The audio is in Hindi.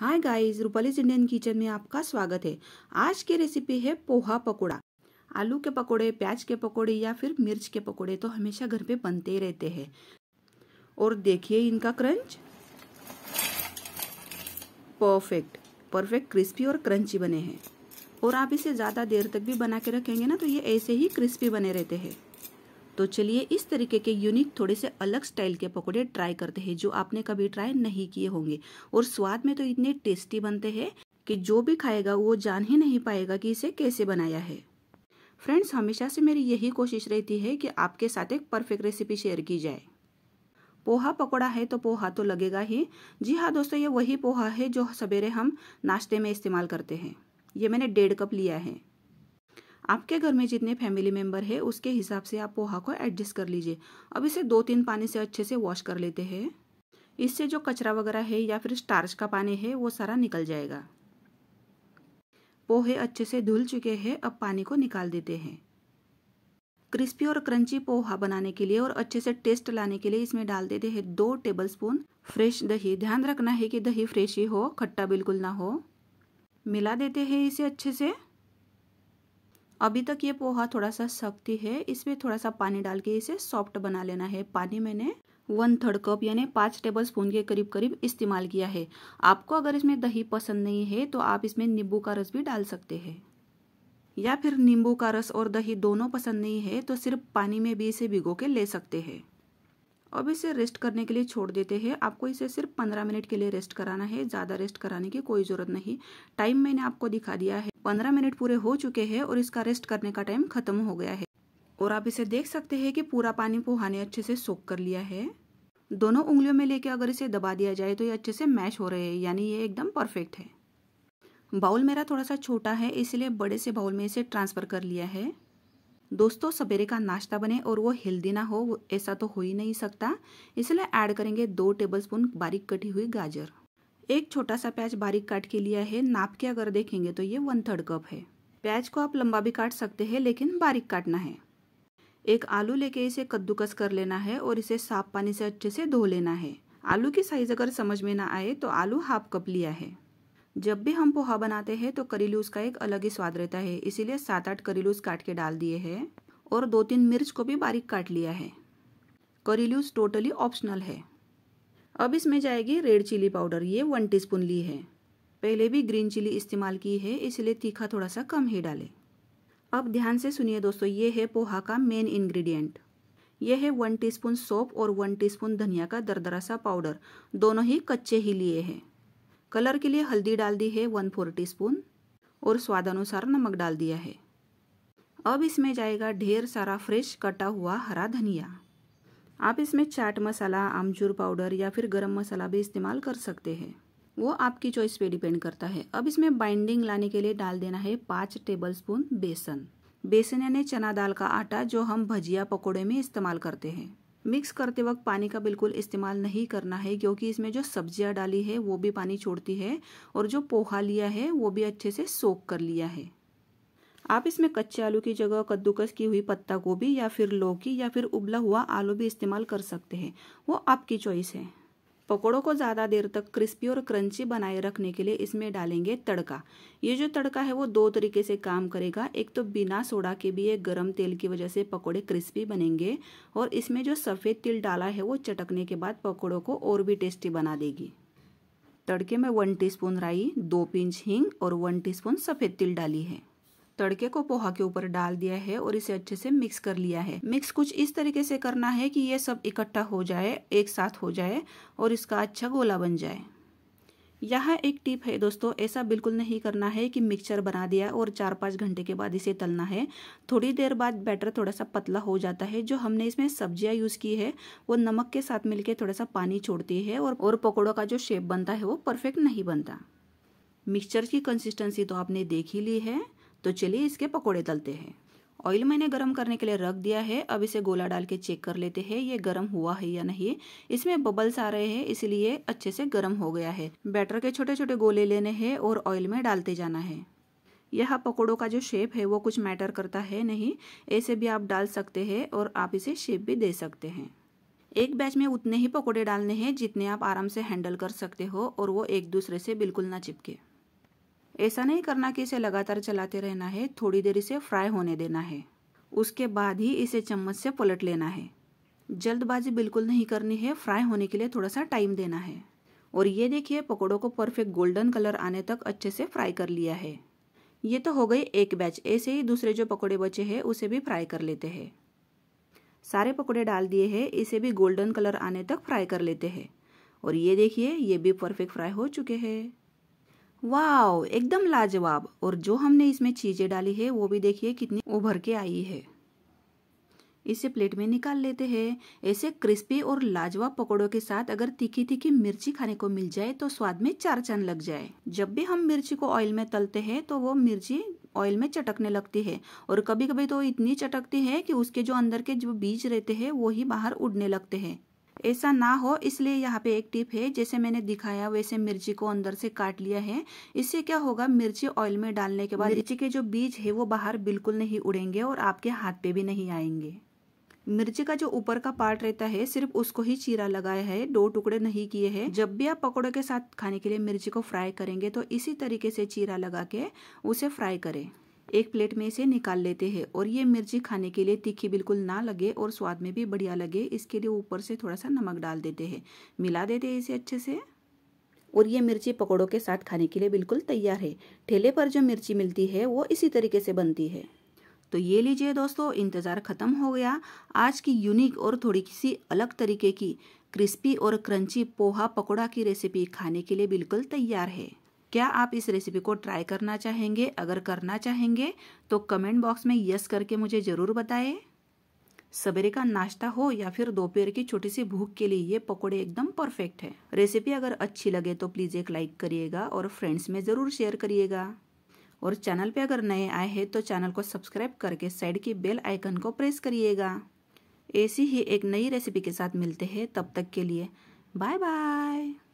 हाय गाइस रूपालीज इंडियन किचन में आपका स्वागत है आज की रेसिपी है पोहा पकोड़ा आलू के पकोड़े प्याज के पकोड़े या फिर मिर्च के पकोड़े तो हमेशा घर पे बनते ही रहते हैं और देखिए इनका क्रंच परफेक्ट परफेक्ट क्रिस्पी और क्रंची बने हैं और आप इसे ज़्यादा देर तक भी बना के रखेंगे ना तो ये ऐसे ही क्रिस्पी बने रहते हैं तो चलिए इस तरीके के यूनिक थोड़े से अलग स्टाइल के पकोड़े ट्राई करते हैं जो आपने कभी ट्राई नहीं किए होंगे और स्वाद में तो इतने टेस्टी बनते हैं कि जो भी खाएगा वो जान ही नहीं पाएगा कि इसे कैसे बनाया है फ्रेंड्स हमेशा से मेरी यही कोशिश रहती है कि आपके साथ एक परफेक्ट रेसिपी शेयर की जाए पोहा पकोड़ा है तो पोहा तो लगेगा ही जी हाँ दोस्तों ये वही पोहा है जो सवेरे हम नाश्ते में इस्तेमाल करते हैं ये मैंने डेढ़ कप लिया है आपके घर में जितने फैमिली मेम्बर है उसके हिसाब से आप पोहा को एडजस्ट कर लीजिए अब इसे दो तीन पानी से अच्छे से वॉश कर लेते हैं इससे जो कचरा वगैरह है या फिर स्टार्च का पानी है वो सारा निकल जाएगा पोहे अच्छे से धुल चुके हैं अब पानी को निकाल देते हैं क्रिस्पी और क्रंची पोहा बनाने के लिए और अच्छे से टेस्ट लाने के लिए इसमें डाल देते हैं दो टेबलस्पून फ्रेश दही ध्यान रखना है कि दही फ्रेश ही हो खट्टा बिल्कुल ना हो मिला देते हैं इसे अच्छे से अभी तक ये पोहा थोड़ा सा सख्ती है इसमें थोड़ा सा पानी डाल के इसे सॉफ्ट बना लेना है पानी मैंने वन थर्ड कप यानी पाँच टेबल स्पून के करीब करीब इस्तेमाल किया है आपको अगर इसमें दही पसंद नहीं है तो आप इसमें नींबू का रस भी डाल सकते हैं या फिर नींबू का रस और दही दोनों पसंद नहीं है तो सिर्फ पानी में भी इसे भिगो के ले सकते हैं अब इसे रेस्ट करने के लिए छोड़ देते हैं आपको इसे सिर्फ पंद्रह मिनट के लिए रेस्ट कराना है ज़्यादा रेस्ट कराने की कोई ज़रूरत नहीं टाइम मैंने आपको दिखा दिया है पंद्रह मिनट पूरे हो चुके हैं और इसका रेस्ट करने का टाइम खत्म हो गया है और आप इसे देख सकते हैं कि पूरा पानी पोहा ने अच्छे से सोख कर लिया है दोनों उंगलियों में लेके अगर इसे दबा दिया जाए तो ये अच्छे से मैश हो रहे हैं यानी ये एकदम परफेक्ट है बाउल मेरा थोड़ा सा छोटा है इसलिए बड़े से बाउल में इसे ट्रांसफ़र कर लिया है दोस्तों सवेरे का नाश्ता बने और वो हेल्दी ना हो ऐसा तो हो ही नहीं सकता इसलिए ऐड करेंगे दो टेबलस्पून बारीक कटी हुई गाजर एक छोटा सा प्याज बारीक काट के लिया है नाप के अगर देखेंगे तो ये वन थर्ड कप है प्याज को आप लंबा भी काट सकते हैं लेकिन बारीक काटना है एक आलू लेके इसे कद्दूकस कर लेना है और इसे साफ पानी से अच्छे से धो लेना है आलू की साइज अगर समझ में ना आए तो आलू हाफ कप लिया है जब भी हम पोहा बनाते हैं तो करी लूज का एक अलग ही स्वाद रहता है इसीलिए सात आठ करी लूज काट के डाल दिए हैं और दो तीन मिर्च को भी बारीक काट लिया है करी लूज टोटली ऑप्शनल है अब इसमें जाएगी रेड चिली पाउडर ये वन टीस्पून ली है पहले भी ग्रीन चिली इस्तेमाल की है इसलिए तीखा थोड़ा सा कम ही डालें अब ध्यान से सुनिए दोस्तों ये है पोहा का मेन इंग्रेडिएंट यह है वन टीस्पून सोप और वन टीस्पून धनिया का दरदरा सा पाउडर दोनों ही कच्चे ही लिए हैं कलर के लिए हल्दी डाल दी है वन फोर टी स्पून और स्वाद अनुसार नमक डाल दिया है अब इसमें जाएगा ढेर सारा फ्रेश कटा हुआ हरा धनिया आप इसमें चाट मसाला आमचूर पाउडर या फिर गरम मसाला भी इस्तेमाल कर सकते हैं वो आपकी चॉइस पे डिपेंड करता है अब इसमें बाइंडिंग लाने के लिए डाल देना है पाँच टेबल स्पून बेसन बेसन यानी चना दाल का आटा जो हम भजिया पकौड़े में इस्तेमाल करते हैं मिक्स करते वक्त पानी का बिल्कुल इस्तेमाल नहीं करना है क्योंकि इसमें जो सब्जियां डाली है वो भी पानी छोड़ती है और जो पोहा लिया है वो भी अच्छे से सोख कर लिया है आप इसमें कच्चे आलू की जगह कद्दूकस की हुई पत्ता गोभी या फिर लौकी या फिर उबला हुआ आलू भी इस्तेमाल कर सकते हैं वो आपकी चॉइस है पकौड़ों को ज़्यादा देर तक क्रिस्पी और क्रंची बनाए रखने के लिए इसमें डालेंगे तड़का ये जो तड़का है वो दो तरीके से काम करेगा एक तो बिना सोडा के भी ये गर्म तेल की वजह से पकौड़े क्रिस्पी बनेंगे और इसमें जो सफ़ेद तिल डाला है वो चटकने के बाद पकौड़ों को और भी टेस्टी बना देगी तड़के में वन टीस्पून राई दो पिंच हींग और वन टीस्पून सफ़ेद तिल डाली है तड़के को पोहा के ऊपर डाल दिया है और इसे अच्छे से मिक्स कर लिया है मिक्स कुछ इस तरीके से करना है कि ये सब इकट्ठा हो जाए एक साथ हो जाए और इसका अच्छा गोला बन जाए यह एक टिप है दोस्तों ऐसा बिल्कुल नहीं करना है कि मिक्सचर बना दिया और चार पाँच घंटे के बाद इसे तलना है थोड़ी देर बाद बैटर थोड़ा सा पतला हो जाता है जो हमने इसमें सब्जियां यूज़ की है वो नमक के साथ मिलके थोड़ा सा पानी छोड़ती है और, और पकौड़ों का जो शेप बनता है वो परफेक्ट नहीं बनता मिक्सचर की कंसिस्टेंसी तो आपने देख ही ली है तो चलिए इसके पकोड़े तलते हैं ऑयल मैंने गरम करने के लिए रख दिया है अब इसे गोला डाल के चेक कर लेते हैं ये गरम हुआ है या नहीं इसमें बबल्स आ रहे हैं इसलिए अच्छे से गरम हो गया है बैटर के छोटे छोटे गोले लेने हैं और ऑयल में डालते जाना है यह पकौड़ों का जो शेप है वो कुछ मैटर करता है नहीं ऐसे भी आप डाल सकते हैं और आप इसे शेप भी दे सकते हैं एक बैच में उतने ही पकौड़े डालने हैं जितने आप आराम से हैंडल कर सकते हो और वो एक दूसरे से बिल्कुल ना चिपके ऐसा नहीं करना कि इसे लगातार चलाते रहना है थोड़ी देर इसे फ्राई होने देना है उसके बाद ही इसे चम्मच से पलट लेना है जल्दबाजी बिल्कुल नहीं करनी है फ्राई होने के लिए थोड़ा सा टाइम देना है और ये देखिए पकौड़ों को परफेक्ट गोल्डन कलर आने तक अच्छे से फ्राई कर लिया है ये तो हो गई एक बैच ऐसे ही दूसरे जो पकौड़े बचे हैं उसे भी फ्राई कर लेते हैं सारे पकौड़े डाल दिए हैं इसे भी गोल्डन कलर आने तक फ्राई कर लेते हैं और ये देखिए ये भी परफेक्ट फ्राई हो चुके हैं वाह एकदम लाजवाब और जो हमने इसमें चीज़ें डाली है वो भी देखिए कितनी उभर के आई है इसे प्लेट में निकाल लेते हैं ऐसे क्रिस्पी और लाजवाब पकौड़ों के साथ अगर तीखी तीखी मिर्ची खाने को मिल जाए तो स्वाद में चार चांद लग जाए जब भी हम मिर्ची को ऑयल में तलते हैं तो वो मिर्ची ऑयल में चटकने लगती है और कभी कभी तो इतनी चटकती है कि उसके जो अंदर के जो बीज रहते हैं वो ही बाहर उड़ने लगते हैं ऐसा ना हो इसलिए यहाँ पे एक टिप है जैसे मैंने दिखाया वैसे मिर्ची को अंदर से काट लिया है इससे क्या होगा मिर्ची ऑयल में डालने के बाद मिर्ची के जो बीज है वो बाहर बिल्कुल नहीं उड़ेंगे और आपके हाथ पे भी नहीं आएंगे मिर्ची का जो ऊपर का पार्ट रहता है सिर्फ उसको ही चीरा लगाया है दो टुकड़े नहीं किए हैं जब भी आप पकौड़े के साथ खाने के लिए मिर्ची को फ्राई करेंगे तो इसी तरीके से चीरा लगा के उसे फ्राई करें एक प्लेट में इसे निकाल लेते हैं और ये मिर्ची खाने के लिए तीखी बिल्कुल ना लगे और स्वाद में भी बढ़िया लगे इसके लिए ऊपर से थोड़ा सा नमक डाल देते हैं मिला देते हैं इसे अच्छे से और ये मिर्ची पकौड़ों के साथ खाने के लिए बिल्कुल तैयार है ठेले पर जो मिर्ची मिलती है वो इसी तरीके से बनती है तो ये लीजिए दोस्तों इंतज़ार ख़त्म हो गया आज की यूनिक और थोड़ी सी अलग तरीके की क्रिस्पी और क्रंची पोहा पकौड़ा की रेसिपी खाने के लिए बिल्कुल तैयार है क्या आप इस रेसिपी को ट्राई करना चाहेंगे अगर करना चाहेंगे तो कमेंट बॉक्स में यस करके मुझे ज़रूर बताएं सवेरे का नाश्ता हो या फिर दोपहर की छोटी सी भूख के लिए ये पकोड़े एकदम परफेक्ट है रेसिपी अगर अच्छी लगे तो प्लीज़ एक लाइक करिएगा और फ्रेंड्स में ज़रूर शेयर करिएगा और चैनल पे अगर नए आए हैं तो चैनल को सब्सक्राइब करके साइड की बेल आइकन को प्रेस करिएगा ऐसी ही एक नई रेसिपी के साथ मिलते हैं तब तक के लिए बाय बाय